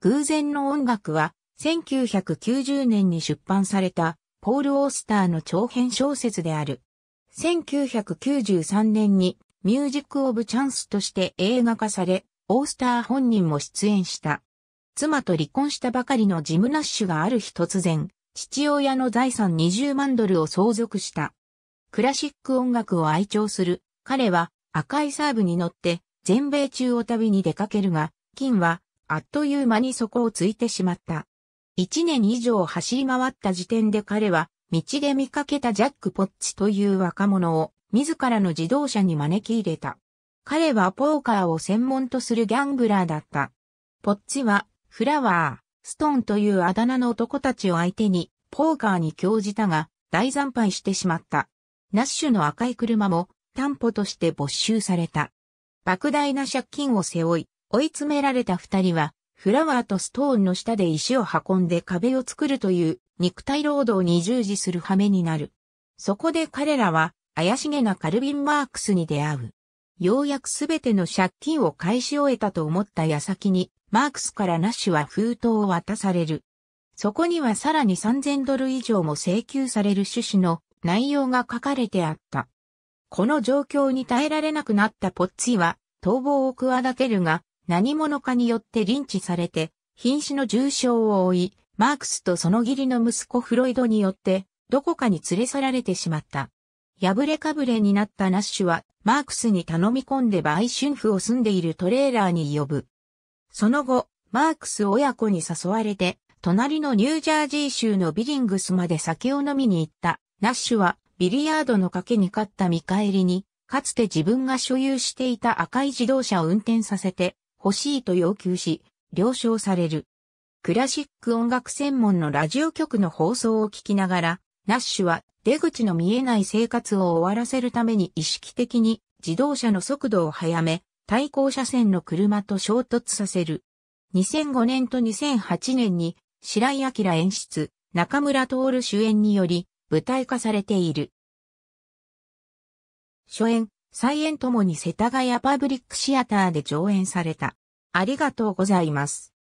偶然の音楽は、1990年に出版された、ポール・オースターの長編小説である。1993年に、ミュージック・オブ・チャンスとして映画化され、オースター本人も出演した。妻と離婚したばかりのジム・ナッシュがある日突然、父親の財産20万ドルを相続した。クラシック音楽を愛聴する、彼は赤いサーブに乗って全米中を旅に出かけるが、金はあっという間に底をついてしまった。一年以上走り回った時点で彼は、道で見かけたジャック・ポッチという若者を、自らの自動車に招き入れた。彼はポーカーを専門とするギャンブラーだった。ポッチは、フラワー、ストーンというあだ名の男たちを相手に、ポーカーに興じたが、大惨敗してしまった。ナッシュの赤い車も、担保として没収された。莫大な借金を背負い、追い詰められた二人は、フラワーとストーンの下で石を運んで壁を作るという肉体労働に従事する羽目になる。そこで彼らは怪しげなカルビン・マークスに出会う。ようやくすべての借金を返し終えたと思った矢先に、マークスからナッシュは封筒を渡される。そこにはさらに3000ドル以上も請求される趣旨の内容が書かれてあった。この状況に耐えられなくなったポッツィは逃亡を企てるが、何者かによってリンチされて、瀕死の重傷を負い、マークスとその義理の息子フロイドによって、どこかに連れ去られてしまった。破れかぶれになったナッシュは、マークスに頼み込んで売春婦を住んでいるトレーラーに呼ぶ。その後、マークス親子に誘われて、隣のニュージャージー州のビリングスまで酒を飲みに行った。ナッシュは、ビリヤードの賭けに勝った見返りに、かつて自分が所有していた赤い自動車を運転させて、欲しいと要求し、了承される。クラシック音楽専門のラジオ局の放送を聞きながら、ナッシュは出口の見えない生活を終わらせるために意識的に自動車の速度を速め、対向車線の車と衝突させる。2005年と2008年に白井明演出、中村徹主演により舞台化されている。初演、再演ともに世田谷パブリックシアターで上演された。ありがとうございます。